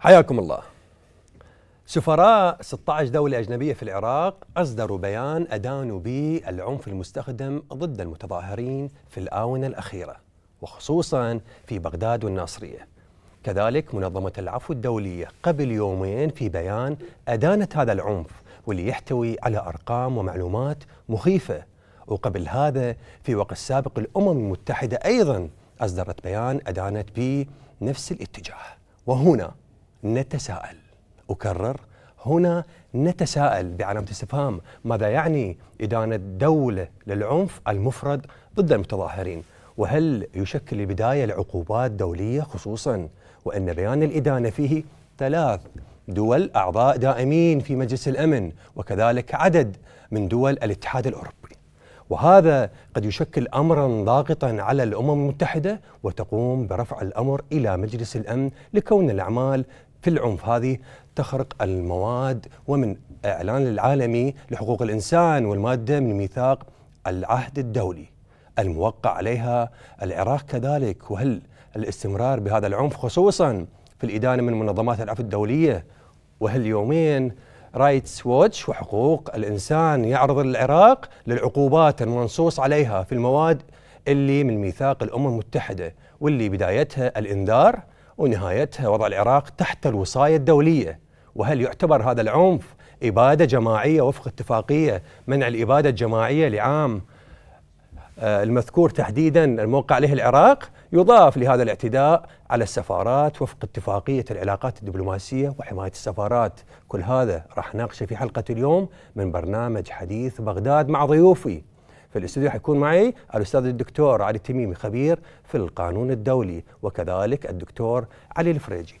حياكم الله سفراء 16 دولة أجنبية في العراق أصدروا بيان أدانوا به العنف المستخدم ضد المتظاهرين في الآونة الأخيرة وخصوصا في بغداد والناصرية كذلك منظمة العفو الدولية قبل يومين في بيان أدانت هذا العنف واللي يحتوي على أرقام ومعلومات مخيفة وقبل هذا في وقت سابق الأمم المتحدة أيضا أصدرت بيان أدانت به نفس الاتجاه وهنا نتساءل أكرر هنا نتساءل بعلامة استفهام ماذا يعني إدانة دولة للعنف المفرد ضد المتظاهرين وهل يشكل بداية لعقوبات دولية خصوصا وأن بيان الإدانة فيه ثلاث دول أعضاء دائمين في مجلس الأمن وكذلك عدد من دول الاتحاد الأوروبي وهذا قد يشكل امرا ضاغطا على الامم المتحده وتقوم برفع الامر الى مجلس الامن لكون الاعمال في العنف هذه تخرق المواد ومن اعلان العالمي لحقوق الانسان والماده من ميثاق العهد الدولي الموقع عليها العراق كذلك وهل الاستمرار بهذا العنف خصوصا في الادانه من منظمات العفو الدوليه وهل يومين رايتس ووتش وحقوق الإنسان يعرض العراق للعقوبات المنصوص عليها في المواد اللي من ميثاق الأمم المتحدة واللي بدايتها الإنذار ونهايتها وضع العراق تحت الوصاية الدولية وهل يعتبر هذا العنف إبادة جماعية وفق اتفاقية منع الإبادة الجماعية لعام آه، المذكور تحديدا الموقع عليه العراق يضاف لهذا الاعتداء على السفارات وفق اتفاقية العلاقات الدبلوماسية وحماية السفارات كل هذا راح ناقشه في حلقة اليوم من برنامج حديث بغداد مع ضيوفي في الاستوديو حيكون معي الاستاذ الدكتور علي التميمي خبير في القانون الدولي وكذلك الدكتور علي الفريجي